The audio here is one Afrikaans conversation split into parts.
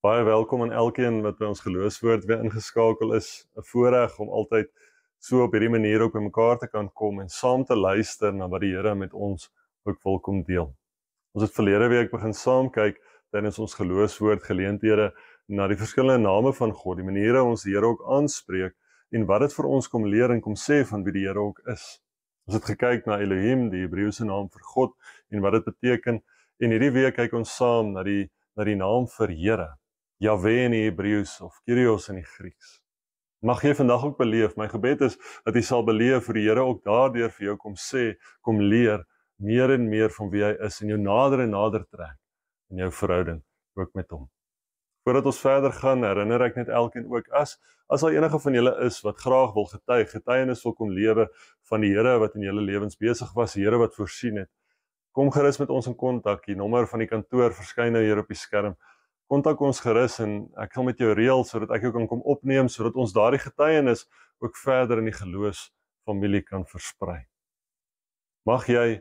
Baie welkom aan elkeen wat by ons geloofswoord weer ingeskakel is. 'n Voorreg om altyd so op hierdie manier op mekaar te kan kom en saam te luister na wat die Here met ons ook wil kom deel. Ons het verlede week begin saam kyk tydens ons geloofswoord geleenthede na die verskillende name van God, die maniere ons die Here ook aanspreek en wat dit vir ons kom leer en kom sê van wie die Here ook is. Ons het gekyk na Elohim, die Hebreëse naam vir God en wat dit beteken. En hierdie week kyk ons saam na die na die naam vir Here. Jahwe in die Hebreëus of Kyrios in die Grieks. Mag jy vandag ook beleef, my gebed is dat jy sal beleef hoe die Here ook daardeur vir jou kom sê, kom leer meer en meer van wie hy is en jou nader en nader trek in jou verhouding ook met hom. Voordat ons verder gaan, herinner ek net elkeen ook as as al enige van julle is wat graag wil getuig, getuienis wil kom lewe van die Here wat in julle lewens besig was, die Here wat voorsien het. Kom gerus met ons in kontak. Die nommer van die kantoor verskyn nou hier op die skerm. Kontak ons gerus en ek sal met jou reël sodat ek jou kan kom opneem sodat ons daardie getuienis ook verder in die geloofs familie kan versprei. Mag jy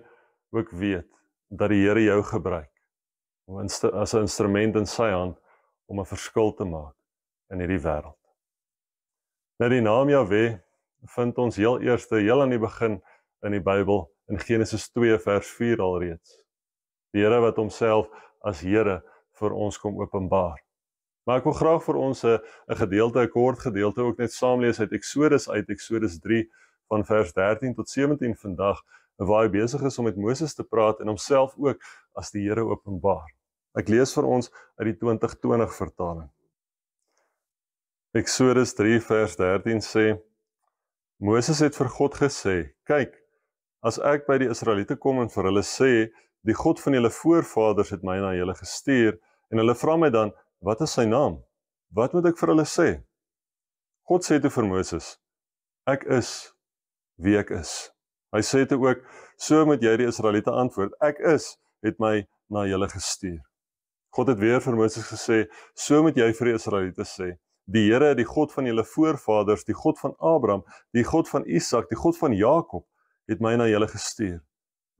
ook weet dat die Here jou gebruik om as 'n instrument in sy hand om 'n verskil te maak in hierdie wêreld. Nou die naam Jahwe vind ons heel eerste heel aan die begin in die Bybel in Genesis 2 vers 4 alreeds. Die Here wat homself as Here vir ons kom openbaar. Maar ek wil graag vir ons 'n 'n gedeelte, 'n kort gedeelte ook net saam lees uit Eksodus uit Eksodus 3 van vers 13 tot 17 vandag, waar hy besig is om met Moses te praat en homself ook as die Here openbaar. Ek lees vir ons uit die 2020 vertaling. Eksodus 3 vers 13 sê Moses het vir God gesê: "Kyk, as ek by die Israeliete kom en vir hulle sê, die God van julle voorvaders het my na julle gestuur en hulle vra my dan, wat is sy naam? Wat moet ek vir hulle sê?" God sê toe vir Moses: "Ek is wie ek is." Hy sê toe ook: "So moet jy die Israeliete antwoord: Ek is het my na julle gestuur." God het weer vir Moses gesê, "So moet jy vir die Israeliete sê: Die Here, die God van julle voorvaders, die God van Abraham, die God van Isak, die God van Jakob, het my na julle gestuur.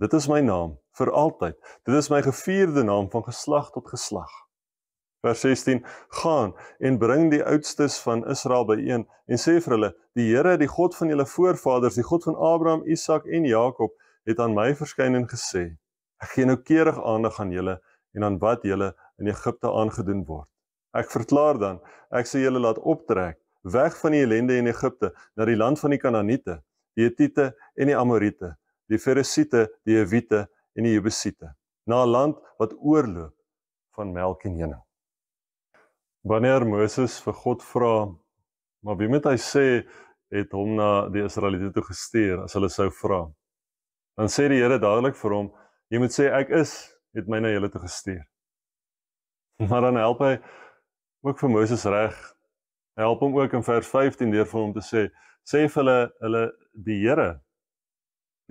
Dit is my naam vir altyd. Dit is my gevierde naam van geslag tot geslag." Vers 16: Gaan en bring die oudstes van Israel byeen en sê vir hulle: "Die Here, die God van julle voorvaders, die God van Abraham, Isak en Jakob, het aan my verskyn en gesê: Ek gee nou keurig aandag aan julle." en aan wat julle in Egipte aangedoen word. Ek verklaar dan, ek sal julle laat optrek weg van die ellende in Egipte na die land van die Kanaaniete, die Hittite en die Amorite, die Ferisiete, die Hewiete en die Jebusiete, na 'n land wat oorloop van melk en honing. Wanneer Moses vir God vra, maar wie moet hy sê het hom na die Israeliete toe gestuur as hulle sou vra? Dan sê die Here dadelik vir hom, jy moet sê ek is het my na julle toe gestuur. Maar dan help hy ook vir Moses reg. Help hom ook in vers 15 deur vir hom te sê, sê vir hulle hulle die Here,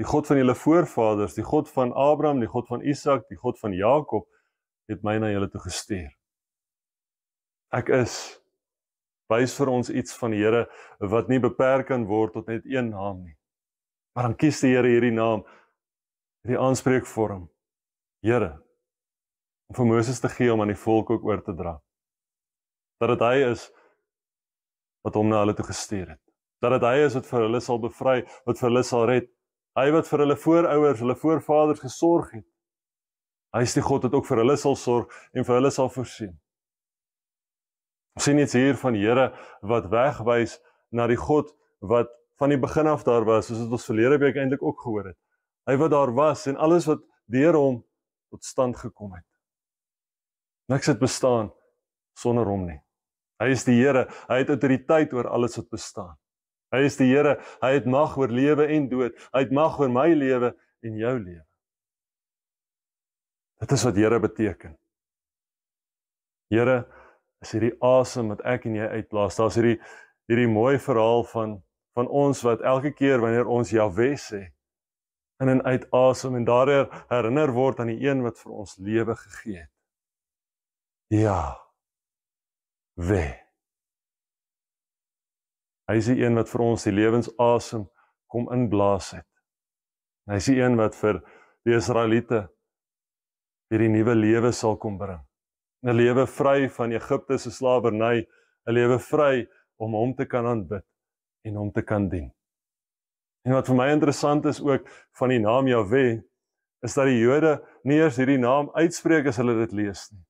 die God van julle voorvaders, die God van Abraham, die God van Isak, die God van Jakob het my na julle toe gestuur. Ek is wys vir ons iets van die Here wat nie beperk kan word tot net een naam nie. Maar dan kies die Here hierdie naam, hierdie aanspreekvorm Here om vir Moses te gee om aan die volk ook oor te dra. Dat dit hy is wat hom na hulle toe gestuur het. Dat dit hy is wat vir hulle sal bevry, wat vir hulle sal red. Hy wat vir hulle voorouers, hulle voorvaders gesorg het. Hy is die God wat ook vir hulle sal sorg en vir hulle sal voorsien. Ons sien iets hier van Here wat wegwys na die God wat van die begin af daar was, soos wat ons verlede week eintlik ook gehoor het. Hy wat daar was en alles wat deur hom tot stand gekom het. Niks het bestaan sonder hom nie. Hy is die Here. Hy het autoriteit oor alles wat bestaan. Hy is die Here. Hy het mag oor lewe en dood. Hy het mag oor my lewe en jou lewe. Dit is wat Here beteken. Here is hierdie asem wat ek en jy uitblaas. Daar's hierdie hierdie mooi verhaal van van ons wat elke keer wanneer ons Jahwe sê, in en uitasem en daardeur herinner word aan die een wat vir ons lewe gegee het. Ja. We. Hy is die een wat vir ons die lewensasem kom inblaas het. Hy is die een wat vir die Israeliete hierdie nuwe lewe sal kom bring. 'n Lewe vry van Egipte se slawerny, 'n lewe vry om hom te kan aanbid en hom te kan dien. En wat vir my interessant is ook van die naam Jahwe is dat die Jode nie eers hierdie naam uitspreek as hulle dit lees nie.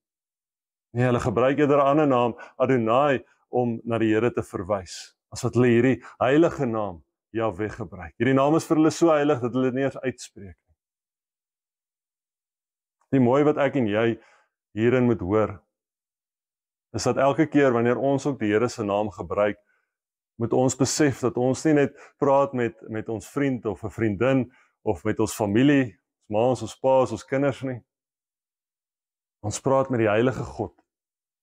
Nee, hulle gebruik eerder 'n ander naam, Adonai, om na die Here te verwys. As wat hulle hierdie heilige naam Jahwe gebruik. Hierdie naam is vir hulle so heilig dat hulle dit nie eers uitspreek nie. Die mooi wat ek en jy hierin moet hoor is dat elke keer wanneer ons ook die Here se naam gebruik, moet ons besef dat ons nie net praat met met ons vriend of 'n vriendin of met ons familie, ons ma, ons pa, ons kinders nie. Ons praat met die Heilige God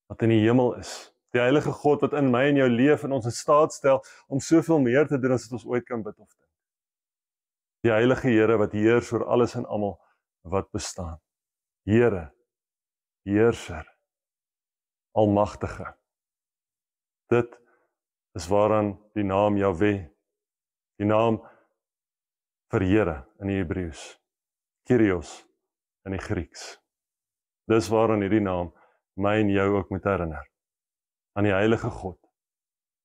wat in die hemel is. Die Heilige God wat in my en jou leef en ons in staat stel om soveel meer te doen as wat ons ooit kan bid of dink. Die Heilige Here wat heers oor alles en almal wat bestaan. Here, heerser, almagtige. Dit is is waaraan die naam Jahwe die naam vir Here in die Hebreëus Kyrios in die Grieks dis waaraan hierdie naam my en jou ook moet herinner aan die heilige God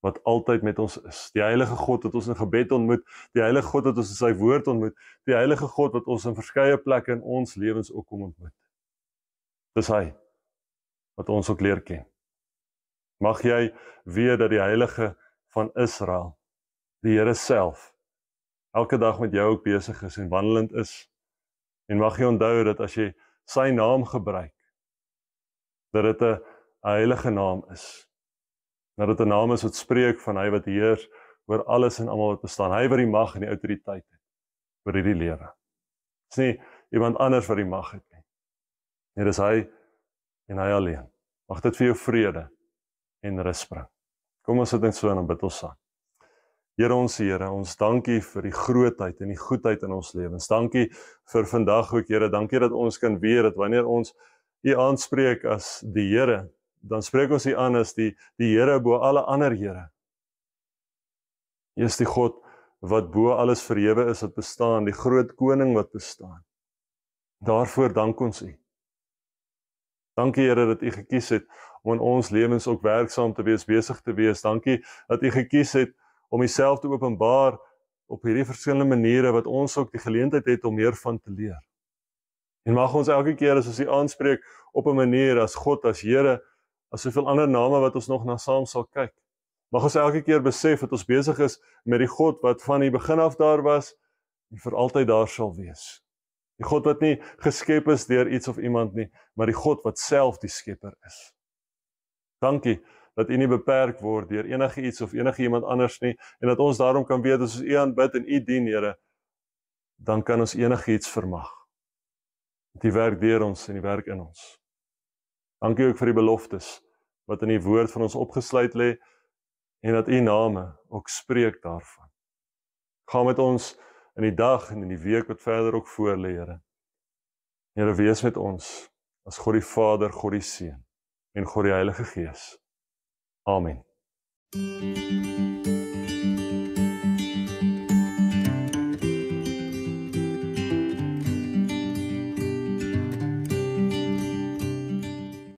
wat altyd met ons is die heilige God wat ons in gebed ontmoet die heilige God wat ons in sy woord ontmoet die heilige God wat ons in verskeie plekke in ons lewens ook kom ontmoet dis hy wat ons ook leer ken Mag jy weet dat die Heilige van Israel, die Here self, elke dag met jou ook besig is en wandelend is. En mag jy onthou dat as jy sy naam gebruik, dat dit 'n heilige naam is. Dat dit 'n naam is wat spreek van hy wat heers oor alles en almal wat bestaan. Hy wat die mag en die autoriteit het oor hierdie lewe. Dis nie iemand anders wat die mag het nie. Nee, dis hy en hy alleen. Mag dit vir jou vrede en rus bring. Kom ons sit net so en bid ons saam. Here ons Here, ons dankie vir die grootheid en die goedheid in ons lewens. Dankie vir vandag ook Here. Dankie dat ons kan weet dat wanneer ons U aanspreek as die Here, dan spreek ons U aan as die die Here bo alle ander Here. Jy is die God wat bo alles verhewe is wat bestaan, die groot koning wat bestaan. Daarvoor dank ons U. Dankie Here dat U gekies het om in ons lewens ook werksaam te wees, besig te wees. Dankie dat U gekies het om Uself te openbaar op hierdie verskillende maniere wat ons ook die geleentheid het om meer van te leer. En mag ons elke keer as ons U aanspreek op 'n manier as God, as Here, as soveel ander name wat ons nog na saam sal kyk. Mag ons elke keer besef dat ons besig is met die God wat van die begin af daar was en vir altyd daar sal wees. Die God wat nie geskep is deur iets of iemand nie, maar die God wat self die skepper is. Dankie dat U nie beperk word deur enigiets of enige iemand anders nie en dat ons daarom kan weet as ons U aanbid en U dien, Here, dan kan ons enigiets vermag. Dat U werk deur ons en U werk in ons. Dankie ook vir die beloftes wat in die woord van ons opgesluit lê en dat U name ook spreek daarvan. Ga met ons in die dag en in die week wat verder ook voor lê, Here. Here wees met ons as God die Vader, God die Seun en God die Heilige Gees. Amen. Thank you.